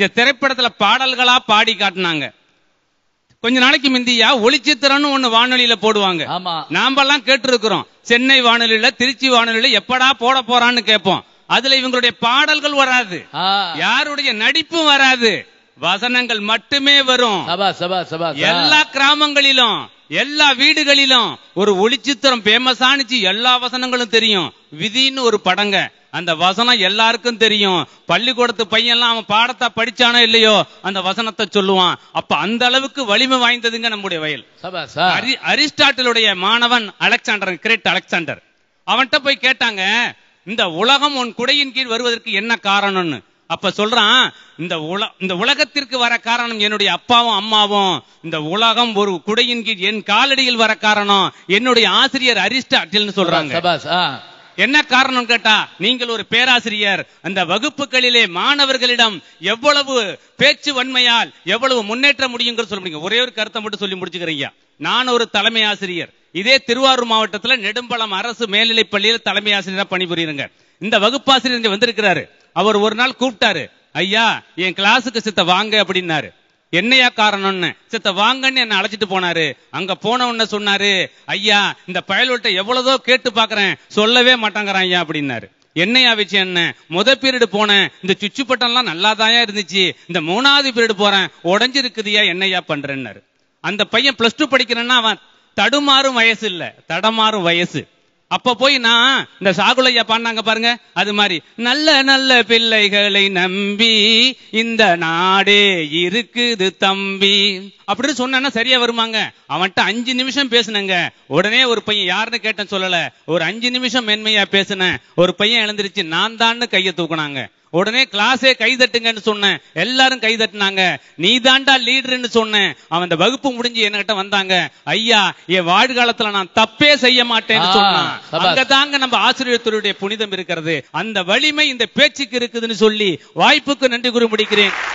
இந்த திரைப்படத்துல பாடல்களா பாடி காட்டினாங்க கொஞ்ச நாளைக்கு முந்தியா ஒளிச்சித்திரம்னு ஒண்ணு வானொலியில போடுவாங்க நாம எல்லாம் இருக்கிறோம் சென்னை வானொலியில திருச்சி வானொலியில எப்படா போட போறான்னு கேட்போம் அதுல இவங்களுடைய பாடல்கள் வராது யாருடைய நடிப்பும் வராது வசனங்கள் மட்டுமே வரும் எல்லா கிராமங்களிலும் எல்லா வீடுகளிலும் ஒரு ஒளிச்சித்திரம் பேமஸ் ஆனிச்சு எல்லா வசனங்களும் தெரியும் விதின்னு ஒரு படங்க அந்த வசனம் எல்லாருக்கும் தெரியும் பள்ளிக்கூடத்து பையன்லாம் அவன் பாடத்தை படிச்சானோ இல்லையோ அந்த வசனத்தை சொல்லுவான் அப்ப அந்த அளவுக்கு வலிமை வாய்ந்ததுங்க நம்முடைய வயல் அரிஸ்டாட்டிலுடைய மாணவன் அலெக்சாண்டர் கிரேட் அலெக்சாண்டர் அவன்கிட்ட போய் கேட்டாங்க இந்த உலகம் உன் குடையின் கீழ் வருவதற்கு என்ன காரணம்னு அப்ப சொல்றான் இந்த உல இந்த உலகத்திற்கு வர காரணம் என்னுடைய அப்பாவும் அம்மாவும் இந்த உலகம் ஒரு குடையின் கீழ் என் காலடியில் வர காரணம் என்னுடைய ஆசிரியர் அரிஸ்டாட்டில்னு சொல்றாங்க என்ன காரணம் கேட்டா நீங்கள் ஒரு பேராசிரியர் அந்த வகுப்புகளிலே மாணவர்களிடம் எவ்வளவு பேச்சு வன்மையால் எவ்வளவு முன்னேற்ற முடியும் சொல்ல முடியும் ஒரே ஒரு கருத்தை மட்டும் சொல்லி முடிச்சுக்கிறீங்க நான் ஒரு தலைமை ஆசிரியர் இதே திருவாரூர் மாவட்டத்தில் நெடும்பலம் அரசு மேல்நிலைப் பள்ளியில் தலைமை ஆசிரியராக பணிபுரியுங்க இந்த வகுப்பாசிரியர் வந்திருக்கிறாரு அவர் ஒரு நாள் கூப்பிட்டாரு ஐயா என் கிளாஸுக்கு சித்த வாங்க அப்படின்னாரு என்னையா காரணம்னு சித்த வாங்கன்னு என்ன அழைச்சிட்டு போனாரு அங்க உடனே சொன்னாரு ஐயா இந்த பயலோட்ட எவ்வளவோ கேட்டு பாக்குறேன் சொல்லவே மாட்டாங்கிறான் ஐயா அப்படின்னாரு என்னையா விஷயம் என்ன முத பீரியடு போனேன் இந்த சுச்சு எல்லாம் நல்லா தான் இருந்துச்சு இந்த மூணாவது பீரியடு போறேன் உடஞ்சிருக்குதியா என்னையா பண்றேன்னாரு அந்த பையன் பிளஸ் டூ படிக்கிறேன்னா அவன் தடுமாறும் வயசு இல்ல தடமாறும் வயசு அப்ப போய் நான் இந்த சாகுலையா பாடினாங்க பாருங்க அது மாதிரி நல்ல நல்ல பிள்ளைகளை நம்பி இந்த நாடே இருக்குது தம்பி அப்படின்னு சொன்னா சரியா வருமாங்க அவன்கிட்ட அஞ்சு நிமிஷம் பேசுனங்க உடனே ஒரு பையன் யாருன்னு கேட்டேன் சொல்லல ஒரு அஞ்சு நிமிஷம் மென்மையா பேசினேன் ஒரு பையன் எழுந்திருச்சு நான் தான்னு கையை தூக்குனாங்க உடனே கிளாஸே கை தட்டுங்கன்னு சொன்னேன் எல்லாரும் கை தட்டினாங்க நீ தாண்டா லீடர்ன்னு சொன்னேன் அவன் அந்த வகுப்பு முடிஞ்சு என்கிட்ட வந்தாங்க ஐயா என் வாழ்காலத்துல நான் தப்பே செய்ய மாட்டேன்னு சொன்னான் அங்கதாங்க நம்ம ஆசிரியத்தருடைய புனிதம் இருக்கிறது அந்த வலிமை இந்த பேச்சுக்கு இருக்குதுன்னு சொல்லி வாய்ப்புக்கு நன்றி கூறி முடிக்கிறேன்